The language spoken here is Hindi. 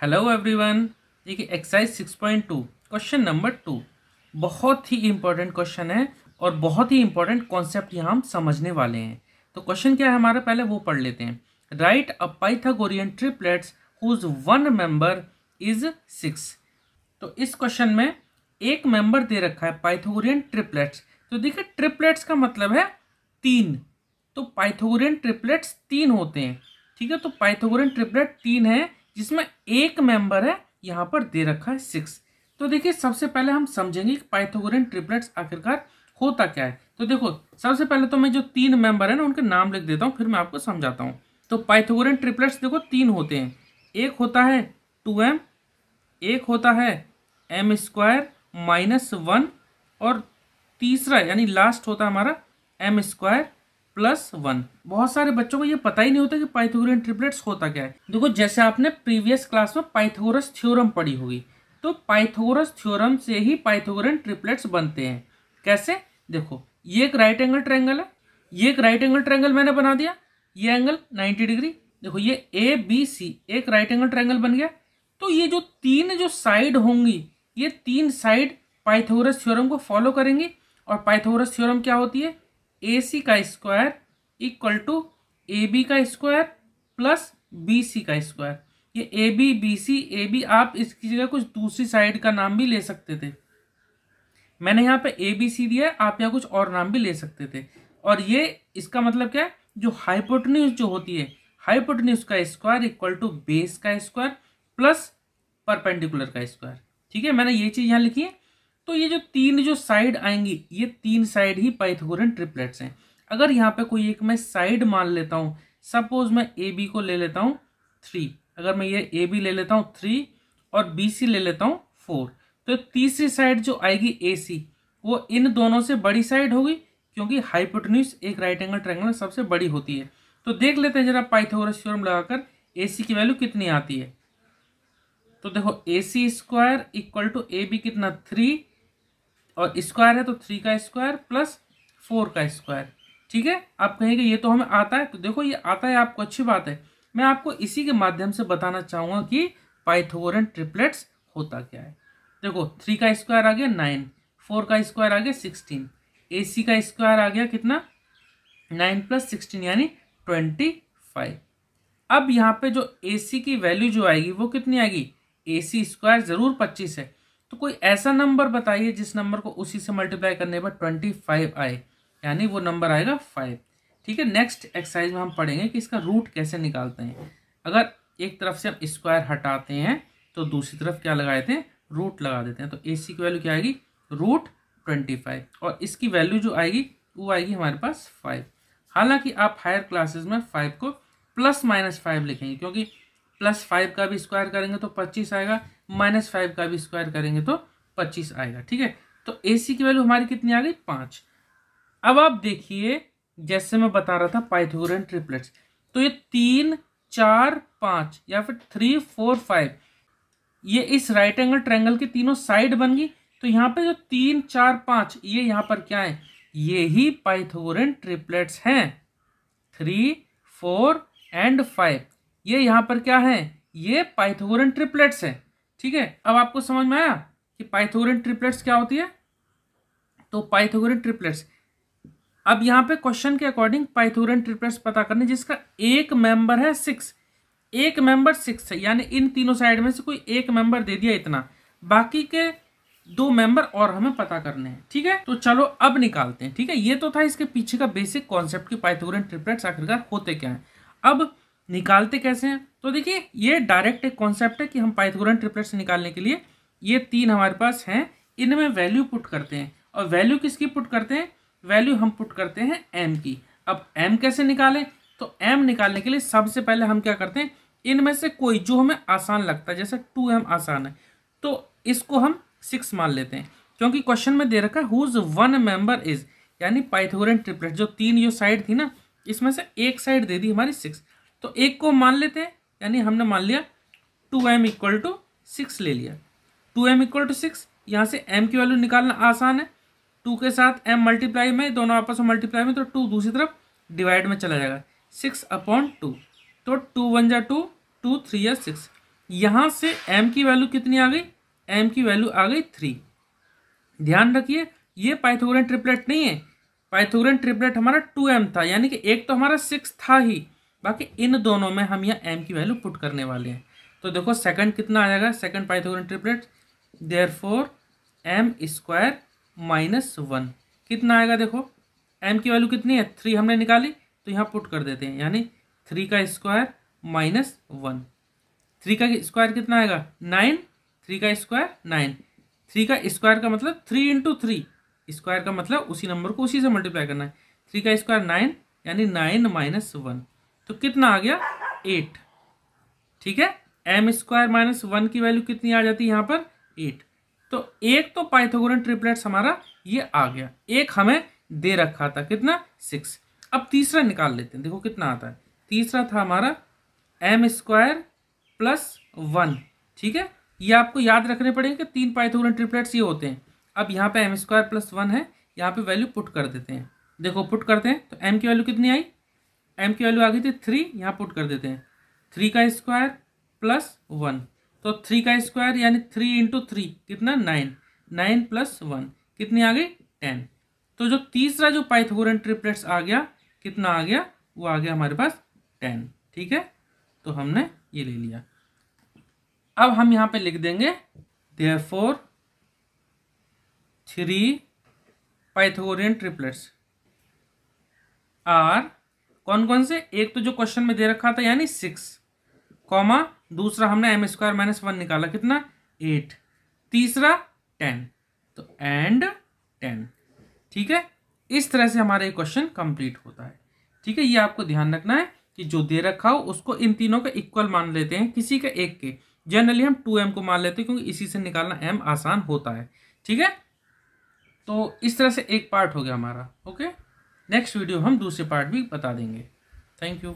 हेलो एवरीवन देखिए एक्सरसाइज 6.2 क्वेश्चन नंबर टू बहुत ही इंपॉर्टेंट क्वेश्चन है और बहुत ही इंपॉर्टेंट कॉन्सेप्ट यहाँ हम समझने वाले हैं तो क्वेश्चन क्या है हमारा पहले वो पढ़ लेते हैं right uh Pythagorean triplets whose one member is six तो इस क्वेश्चन में एक मेंबर दे रखा है पाइथोगियन ट्रिपलेट्स तो देखिए ट्रिपलेट्स का मतलब है तीन तो पाइथोगियन ट्रिपलेट्स तीन होते हैं ठीक है तो पाइथागोरियन ट्रिपलेट तीन है जिसमें एक मेंबर है यहाँ पर दे रखा है सिक्स तो देखिए सबसे पहले हम समझेंगे कि पाइथोगोरियन ट्रिपलेट्स आखिरकार होता क्या है तो देखो सबसे पहले तो मैं जो तीन मेंबर है ना उनके नाम लिख देता हूँ फिर मैं आपको समझाता हूँ तो पाइथोगोरियन ट्रिपलेट्स देखो तीन होते हैं एक होता है टू एम एक होता है एम स्क्वायर माइनस वन और तीसरा यानी लास्ट होता है हमारा एम स्क्वायर प्लस वन बहुत सारे बच्चों को ये पता ही नहीं होता कि पाइथागोरियन ट्रिपलेट्स होता क्या है देखो जैसे आपने प्रीवियस क्लास में पाइथागोरस थ्योरम पढ़ी होगी तो पाइथागोरस थ्योरम से ही पाइथागोरियन ट्रिपलेट्स बनते हैं कैसे देखो ये एक राइट एंगल ट्रैंगल है ये एक राइट एंगल ट्रैंगल मैंने बना दिया ये एंगल नाइन्टी डिग्री देखो ये ए बी सी एक राइट एंगल ट्रैंगल बन गया तो ये जो तीन जो साइड होंगी ये तीन साइड पाइथोरस थ्योरम को फॉलो करेंगी और पाइथोरस थ्योरम क्या होती है ए सी का square equal to A B का स्क्वायर प्लस बी सी का स्क्वायर ये A B B C A B आप इसकी जगह कुछ दूसरी साइड का नाम भी ले सकते थे मैंने यहाँ पे ए बी सी दिया आप यहाँ कुछ और नाम भी ले सकते थे और ये इसका मतलब क्या है जो हाइपोटन्यूज जो होती है हाइपोटन्यूज का स्क्वायर इक्वल टू बेस का स्क्वायर प्लस परपेंडिकुलर का स्क्वायर ठीक है मैंने ये चीज़ यहाँ लिखी है तो ये जो तीन जो साइड आएंगी ये तीन साइड ही पाइथागोरियन ट्रिपलेट्स हैं अगर यहाँ पे कोई एक मैं साइड मान लेता हूँ सपोज मैं ए बी को ले लेता हूँ थ्री अगर मैं ये ए बी ले लेता हूँ थ्री और बी सी ले लेता हूँ फोर तो तीसरी साइड जो आएगी ए सी वो इन दोनों से बड़ी साइड होगी क्योंकि हाइपोटनिस एक राइट एंगल ट्रायंगल सबसे बड़ी होती है तो देख लेते हैं जरा पाइथागोरस थ्योरम लगाकर ए सी की वैल्यू कितनी आती है तो देखो A C square equal to A B कितना थ्री और स्क्वायर है तो थ्री का स्क्वायर प्लस फोर का स्क्वायर ठीक है आप कहेंगे ये तो हमें आता है तो देखो ये आता है आपको अच्छी बात है मैं आपको इसी के माध्यम से बताना चाहूँगा कि पाइथोरन ट्रिपलेट्स होता क्या है देखो थ्री का स्क्वायर आ गया नाइन फोर का स्क्वायर आ गया सिक्सटीन ए सी का स्क्वायर आ गया कितना नाइन प्लस सिक्सटीन यानी ट्वेंटी फाइव अब यहाँ पे जो ए सी की वैल्यू जो आएगी वो कितनी आएगी ए सी स्क्वायर ज़रूर पच्चीस है तो कोई ऐसा नंबर बताइए जिस नंबर को उसी से मल्टीप्लाई करने पर ट्वेंटी फाइव आए यानी वो नंबर आएगा फाइव ठीक है नेक्स्ट एक्सरसाइज में हम पढ़ेंगे कि इसका रूट कैसे निकालते हैं अगर एक तरफ से हम स्क्वायर हटाते हैं तो दूसरी तरफ क्या लगा देते हैं रूट लगा देते हैं तो ए सी की वैल्यू क्या आएगी रूट ट्वेंटी फाइव और इसकी वैल्यू जो आएगी वो आएगी हमारे पास फाइव हालांकि आप हायर क्लासेस में फाइव को प्लस माइनस फाइव लिखेंगे क्योंकि प्लस फाइव का भी स्क्वायर करेंगे तो पच्चीस आएगा माइनस फाइव का भी स्क्वायर करेंगे तो पच्चीस आएगा ठीक है तो ए सी की वैल्यू हमारी कितनी आ गई पांच अब आप देखिए जैसे मैं बता रहा था पाइथोरियन ट्रिपलेट्स तो ये तीन चार पाँच या फिर थ्री फोर फाइव ये इस राइट एंगल ट्रैंगल की तीनों साइड बन गई तो यहाँ पे जो तीन चार पांच ये यहाँ पर क्या है ये ही पाइथोरन ट्रिपलेट्स हैं थ्री फोर एंड फाइव ये यहाँ पर क्या है ये पाइथोरन ट्रिपलेट्स हैं ठीक है अब आपको समझ में आया कि पाइथागोरियन ट्रिपलेट्स क्या होती है तो पाइथागोरियन ट्रिपलेट्स अब यहाँ पे क्वेश्चन के अकॉर्डिंग पाइथागोरियन ट्रिपलेट्स पता करने जिसका एक मेंबर है सिक्स एक मेंबर सिक्स है यानी इन तीनों साइड में से कोई एक मेंबर दे दिया इतना बाकी के दो मेंबर और हमें पता करने हैं ठीक है तो चलो अब निकालते हैं ठीक है ये तो था इसके पीछे का बेसिक कॉन्सेप्ट की पाइथागोरियन ट्रिपलेट्स आखिरकार होते क्या हैं अब निकालते कैसे हैं तो देखिए ये डायरेक्ट एक कॉन्सेप्ट है कि हम ट्रिपलेट से निकालने के लिए ये तीन हमारे पास हैं इनमें वैल्यू पुट करते हैं और वैल्यू किसकी पुट करते हैं वैल्यू हम पुट करते हैं एम की अब एम कैसे निकालें तो एम निकालने के लिए सबसे पहले हम क्या करते हैं इनमें से कोई जो हमें आसान लगता है जैसे टू एम आसान है तो इसको हम सिक्स मान लेते हैं क्योंकि क्वेश्चन में दे रखा है हुज वन मेंबर इज यानी पाइथागोरन ट्रिपलेट जो तीन जो साइड थी ना इसमें से एक साइड दे दी हमारी सिक्स तो एक को मान लेते हैं यानी हमने मान लिया two M equal to six ले लिया two M equal to six यहाँ से एम की वैल्यू निकालना आसान है टू के साथ एम मल्टीप्लाई में दोनों आपस में मल्टीप्लाई में तो टू दूसरी तरफ डिवाइड में चला जाएगा सिक्स अपॉन टू तो टू वन जा टू टू थ्री या सिक्स यहाँ से एम की वैल्यू कितनी आ गई एम की वैल्यू आ गई थ्री ध्यान रखिए ये पाइथोगन ट्रिपलेट नहीं है पाइथोग्रेन ट्रिपलेट हमारा टू एम था यानी कि एक तो हमारा सिक्स था ही बाकी इन दोनों में हम यहाँ एम की वैल्यू पुट करने वाले हैं तो देखो सेकंड कितना आ जाएगा second Pythagorean triplet therefore M square minus one कितना आएगा देखो एम की वैल्यू कितनी है थ्री हमने निकाली तो यहाँ पुट कर देते हैं यानी थ्री का स्क्वायर माइनस वन थ्री का स्क्वायर कितना आएगा नाइन थ्री का स्क्वायर नाइन थ्री का स्क्वायर का मतलब थ्री इंटू थ्री स्क्वायर का मतलब उसी नंबर को उसी से मल्टीप्लाई करना है थ्री का स्क्वायर नाइन यानी नाइन माइनस वन तो कितना आ गया एट ठीक है एम स्क्वायर माइनस वन की वैल्यू कितनी आ जाती है यहाँ पर एट तो एक तो पाइथागोरन ट्रिपलेट्स हमारा ये आ गया एक हमें दे रखा था कितना सिक्स अब तीसरा निकाल लेते हैं देखो कितना आता है तीसरा था हमारा एम स्क्वायर प्लस वन ठीक है ये आपको याद रखने पड़ेंगे कि तीन पाइथागोरन ट्रिपलेट्स ये होते हैं अब यहाँ पे एम स्क्वायर प्लस वन है यहाँ पे वैल्यू पुट कर देते हैं देखो पुट करते हैं तो एम की वैल्यू कितनी आई एम की वैल्यू आ गई थी थ्री यहाँ पुट कर देते हैं थ्री का स्क्वायर प्लस वन तो थ्री का स्क्वायर यानी थ्री इंटू थ्री कितना नाइन नाइन प्लस वन कितनी आ गई टेन तो जो तीसरा जो पाइथागोरन ट्रिपलेट्स आ गया कितना आ गया वो आ गया हमारे पास टेन ठीक है तो हमने ये ले लिया अब हम यहाँ पे लिख देंगे therefore three Pythagorean triplets are कौन कौन से एक तो जो क्वेश्चन में दे रखा था यानी सिक्स कॉमा दूसरा हमने एम स्क्वायर माइनस वन निकाला कितना एट तीसरा टेन तो एंड टेन ठीक है इस तरह से हमारा ये क्वेश्चन कंप्लीट होता है ठीक है ये आपको ध्यान रखना है कि जो दे रखा हो उसको इन तीनों का इक्वल मान लेते हैं किसी का एक के जनरली हम टू एम को मान लेते हैं क्योंकि इसी से निकालना एम आसान होता है ठीक है तो इस तरह से एक पार्ट हो गया हमारा ओके नेक्स्ट वीडियो हम दूसरे पार्ट भी बता देंगे थैंक यू